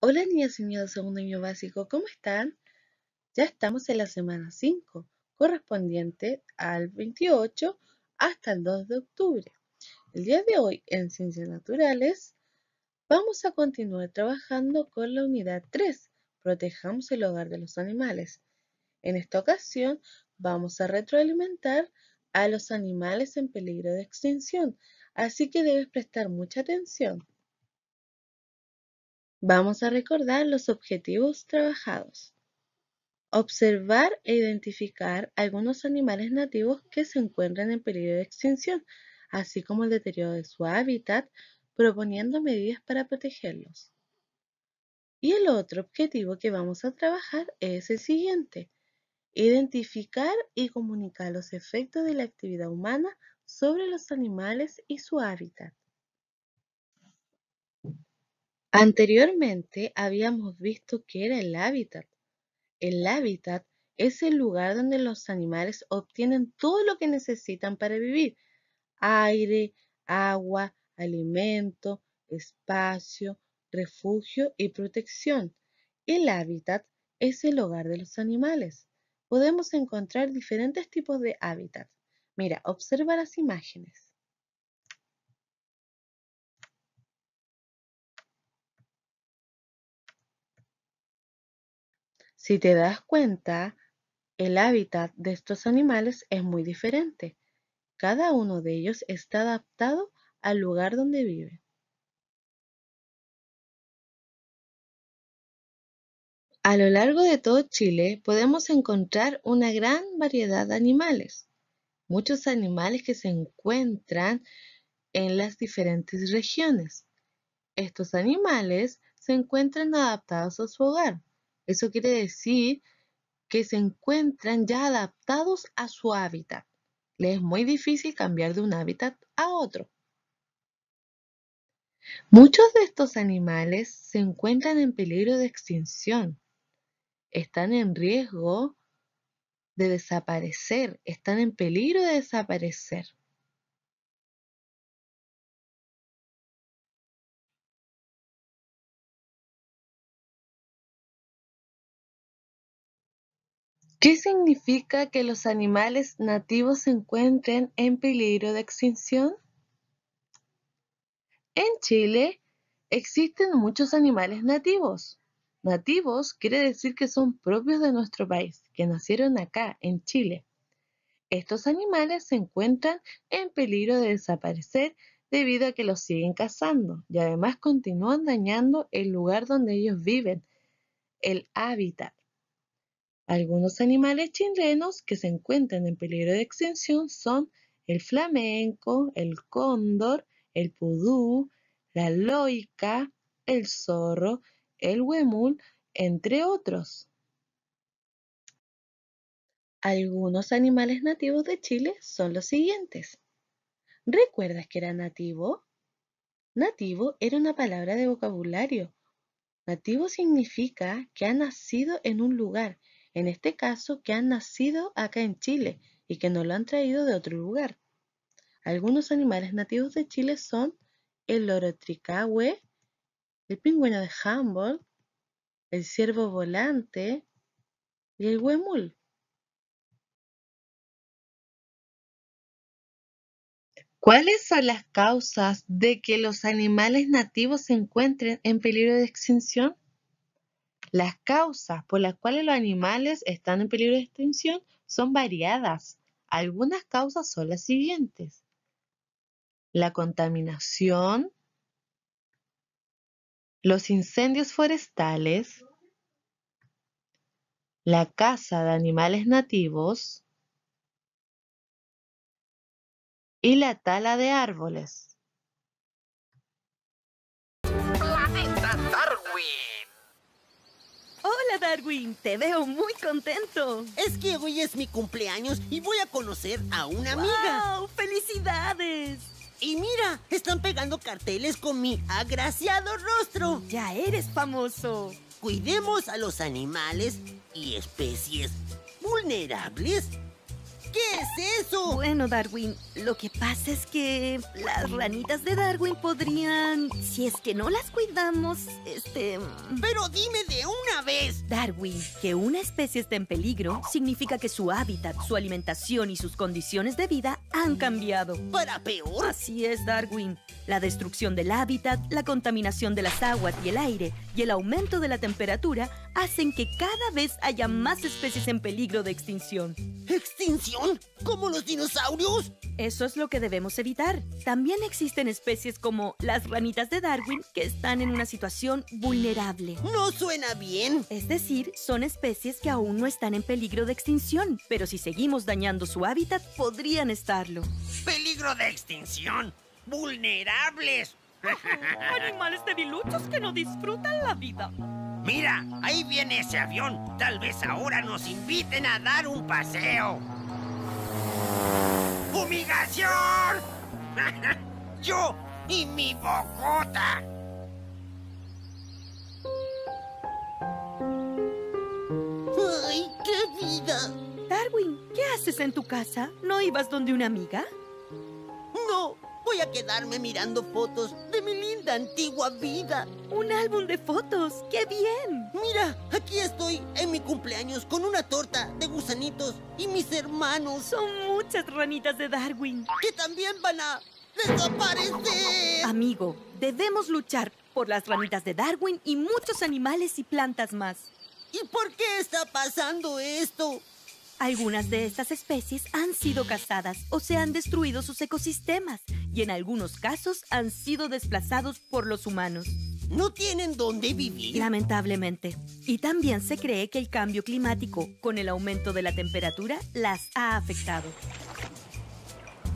Hola niñas y niños de segundo año básico, ¿cómo están? Ya estamos en la semana 5, correspondiente al 28 hasta el 2 de octubre. El día de hoy, en Ciencias Naturales, vamos a continuar trabajando con la unidad 3, Protejamos el hogar de los animales. En esta ocasión, vamos a retroalimentar a los animales en peligro de extinción, así que debes prestar mucha atención. Vamos a recordar los objetivos trabajados. Observar e identificar algunos animales nativos que se encuentran en peligro de extinción, así como el deterioro de su hábitat, proponiendo medidas para protegerlos. Y el otro objetivo que vamos a trabajar es el siguiente. Identificar y comunicar los efectos de la actividad humana sobre los animales y su hábitat. Anteriormente habíamos visto que era el hábitat. El hábitat es el lugar donde los animales obtienen todo lo que necesitan para vivir. Aire, agua, alimento, espacio, refugio y protección. El hábitat es el hogar de los animales. Podemos encontrar diferentes tipos de hábitat. Mira, observa las imágenes. Si te das cuenta, el hábitat de estos animales es muy diferente. Cada uno de ellos está adaptado al lugar donde vive. A lo largo de todo Chile podemos encontrar una gran variedad de animales. Muchos animales que se encuentran en las diferentes regiones. Estos animales se encuentran adaptados a su hogar. Eso quiere decir que se encuentran ya adaptados a su hábitat. Les es muy difícil cambiar de un hábitat a otro. Muchos de estos animales se encuentran en peligro de extinción. Están en riesgo de desaparecer, están en peligro de desaparecer. ¿Qué significa que los animales nativos se encuentren en peligro de extinción? En Chile existen muchos animales nativos. Nativos quiere decir que son propios de nuestro país, que nacieron acá, en Chile. Estos animales se encuentran en peligro de desaparecer debido a que los siguen cazando y además continúan dañando el lugar donde ellos viven, el hábitat. Algunos animales chilenos que se encuentran en peligro de extinción son el flamenco, el cóndor, el pudú, la loica, el zorro, el huemul, entre otros. Algunos animales nativos de Chile son los siguientes. ¿Recuerdas que era nativo? Nativo era una palabra de vocabulario. Nativo significa que ha nacido en un lugar en este caso que han nacido acá en Chile y que no lo han traído de otro lugar. Algunos animales nativos de Chile son el loro tricahue, el pingüino de Humboldt, el ciervo volante y el huemul. ¿Cuáles son las causas de que los animales nativos se encuentren en peligro de extinción? Las causas por las cuales los animales están en peligro de extinción son variadas. Algunas causas son las siguientes. La contaminación, los incendios forestales, la caza de animales nativos y la tala de árboles. Hola Darwin, te veo muy contento. Es que hoy es mi cumpleaños y voy a conocer a una wow, ¡Felicidades! Y mira, están pegando carteles con mi agraciado rostro. Ya eres famoso. Cuidemos a los animales y especies vulnerables ¿Qué es eso? Bueno, Darwin, lo que pasa es que las ranitas de Darwin podrían, si es que no las cuidamos, este... Mm. Pero dime de una vez. Darwin, que una especie esté en peligro significa que su hábitat, su alimentación y sus condiciones de vida han cambiado. ¿Para peor? Así es, Darwin. La destrucción del hábitat, la contaminación de las aguas y el aire y el aumento de la temperatura hacen que cada vez haya más especies en peligro de extinción. ¿Extinción? ¿Como los dinosaurios? Eso es lo que debemos evitar. También existen especies como las ranitas de Darwin que están en una situación vulnerable. No suena bien. Es decir, son especies que aún no están en peligro de extinción, pero si seguimos dañando su hábitat podrían estarlo. ¿Peligro de extinción? ¿Vulnerables? Animales debiluchos que no disfrutan la vida. Mira, ahí viene ese avión. Tal vez ahora nos inviten a dar un paseo. ¡Fumigación! Yo y mi bocota. ¡Ay, qué vida! Darwin, ¿qué haces en tu casa? ¿No ibas donde una amiga? No, voy a quedarme mirando fotos de mi linda antigua vida. Un álbum de fotos, qué bien. Mira, aquí estoy en mi cumpleaños con una torta de gusanitos y mis hermanos. Son muchas ranitas de Darwin. Que también van a desaparecer. Amigo, debemos luchar por las ranitas de Darwin y muchos animales y plantas más. ¿Y por qué está pasando esto? Algunas de estas especies han sido cazadas o se han destruido sus ecosistemas, y en algunos casos han sido desplazados por los humanos. No tienen dónde vivir. Lamentablemente. Y también se cree que el cambio climático, con el aumento de la temperatura, las ha afectado.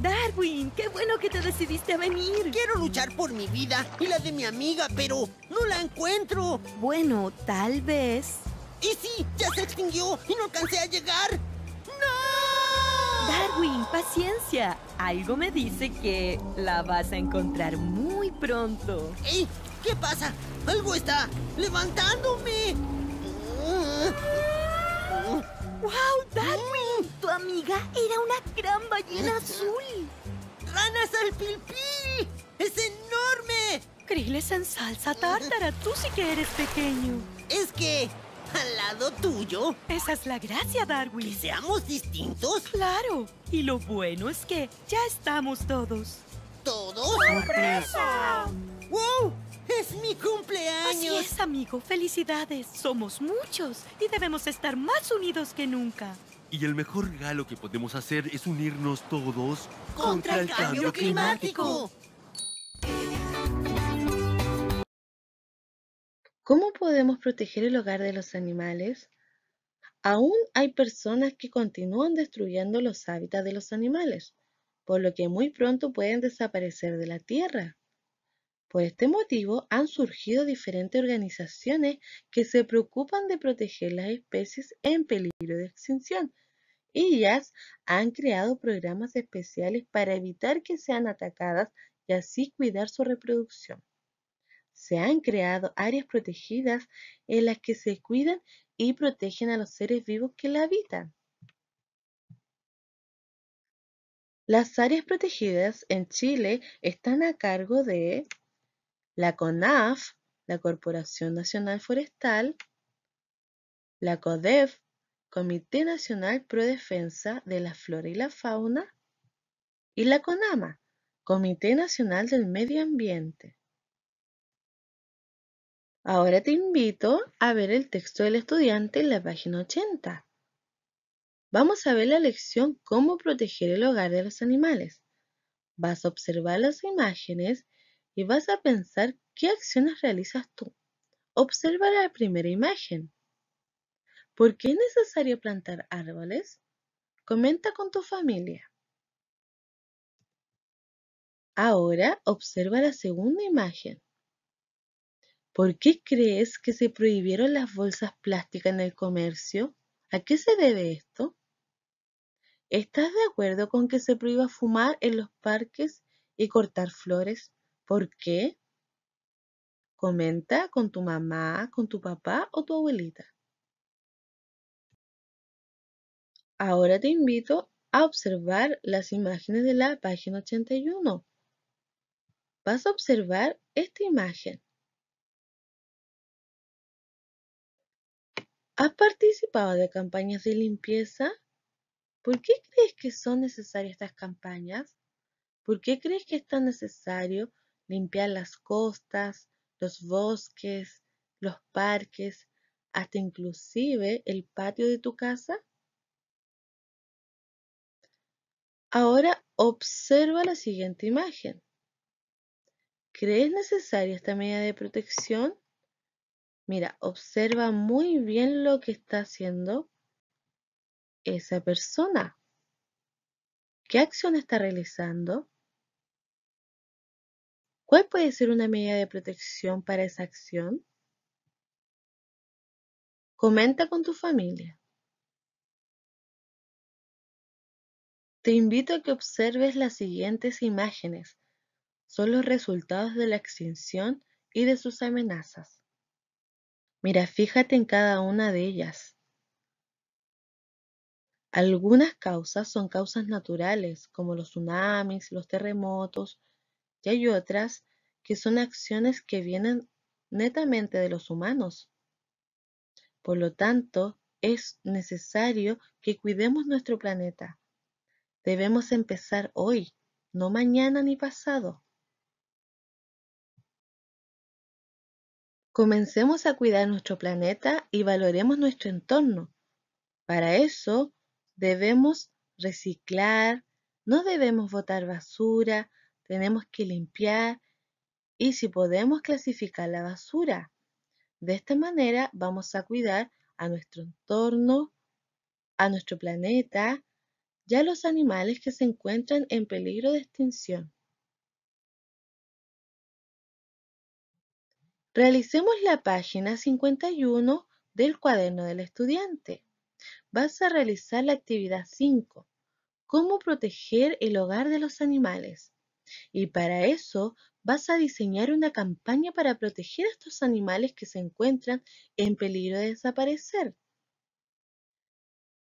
Darwin, qué bueno que te decidiste a venir. Quiero luchar por mi vida y la de mi amiga, pero no la encuentro. Bueno, tal vez. Y sí, ya se extinguió y no alcancé a llegar. Darwin, paciencia. Algo me dice que la vas a encontrar muy pronto. ¡Ey! ¿Qué pasa? ¡Algo está levantándome! ¡Wow, Darwin! Tu amiga era una gran ballena azul. ¡Ranas al ¡Es enorme! Criles en salsa tártara, tú sí que eres pequeño. Es que al lado tuyo. Esa es la gracia, Darwin. ¿Y seamos distintos? Claro. Y lo bueno es que ya estamos todos. ¿Todos? ¡Sorpresa! ¡Wow! ¡Es mi cumpleaños! Así es, amigo. Felicidades. Somos muchos y debemos estar más unidos que nunca. Y el mejor regalo que podemos hacer es unirnos todos contra, el, cambio, climático. podemos proteger el hogar de los animales, aún hay personas que continúan destruyendo los hábitats de los animales, por lo que muy pronto pueden desaparecer de la Tierra. Por este motivo han surgido diferentes organizaciones que se preocupan de proteger las especies en peligro de extinción. Y ellas han creado programas especiales para evitar que sean atacadas y así cuidar su reproducción se han creado áreas protegidas en las que se cuidan y protegen a los seres vivos que la habitan. Las áreas protegidas en Chile están a cargo de la CONAF, la Corporación Nacional Forestal, la CODEF, Comité Nacional Pro Defensa de la Flora y la Fauna, y la CONAMA, Comité Nacional del Medio Ambiente. Ahora te invito a ver el texto del estudiante en la página 80. Vamos a ver la lección Cómo proteger el hogar de los animales. Vas a observar las imágenes y vas a pensar qué acciones realizas tú. Observa la primera imagen. ¿Por qué es necesario plantar árboles? Comenta con tu familia. Ahora observa la segunda imagen. ¿Por qué crees que se prohibieron las bolsas plásticas en el comercio? ¿A qué se debe esto? ¿Estás de acuerdo con que se prohíba fumar en los parques y cortar flores? ¿Por qué? Comenta con tu mamá, con tu papá o tu abuelita. Ahora te invito a observar las imágenes de la página 81. Vas a observar esta imagen. ¿Has participado de campañas de limpieza? ¿Por qué crees que son necesarias estas campañas? ¿Por qué crees que es tan necesario limpiar las costas, los bosques, los parques, hasta inclusive el patio de tu casa? Ahora observa la siguiente imagen. ¿Crees necesaria esta medida de protección? Mira, observa muy bien lo que está haciendo esa persona. ¿Qué acción está realizando? ¿Cuál puede ser una medida de protección para esa acción? Comenta con tu familia. Te invito a que observes las siguientes imágenes. Son los resultados de la extinción y de sus amenazas. Mira, fíjate en cada una de ellas. Algunas causas son causas naturales, como los tsunamis, los terremotos, y hay otras que son acciones que vienen netamente de los humanos. Por lo tanto, es necesario que cuidemos nuestro planeta. Debemos empezar hoy, no mañana ni pasado. Comencemos a cuidar nuestro planeta y valoremos nuestro entorno. Para eso debemos reciclar, no debemos botar basura, tenemos que limpiar y si podemos clasificar la basura. De esta manera vamos a cuidar a nuestro entorno, a nuestro planeta y a los animales que se encuentran en peligro de extinción. Realicemos la página 51 del cuaderno del estudiante. Vas a realizar la actividad 5, cómo proteger el hogar de los animales. Y para eso vas a diseñar una campaña para proteger a estos animales que se encuentran en peligro de desaparecer.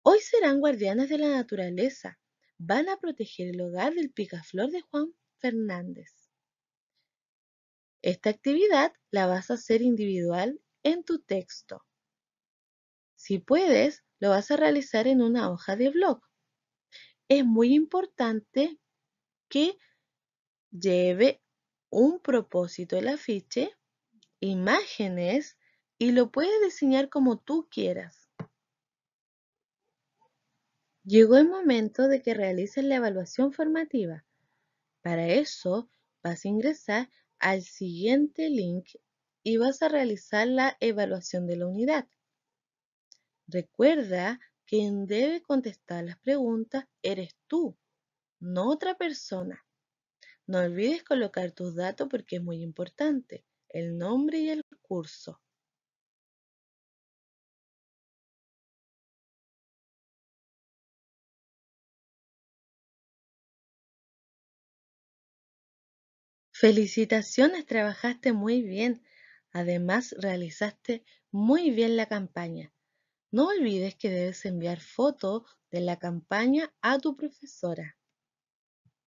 Hoy serán guardianes de la naturaleza. Van a proteger el hogar del picaflor de Juan Fernández. Esta actividad la vas a hacer individual en tu texto. Si puedes, lo vas a realizar en una hoja de blog. Es muy importante que lleve un propósito el afiche, imágenes y lo puedes diseñar como tú quieras. Llegó el momento de que realices la evaluación formativa. Para eso vas a ingresar al siguiente link y vas a realizar la evaluación de la unidad. Recuerda, quien debe contestar las preguntas eres tú, no otra persona. No olvides colocar tus datos porque es muy importante, el nombre y el curso. Felicitaciones, trabajaste muy bien. Además, realizaste muy bien la campaña. No olvides que debes enviar fotos de la campaña a tu profesora.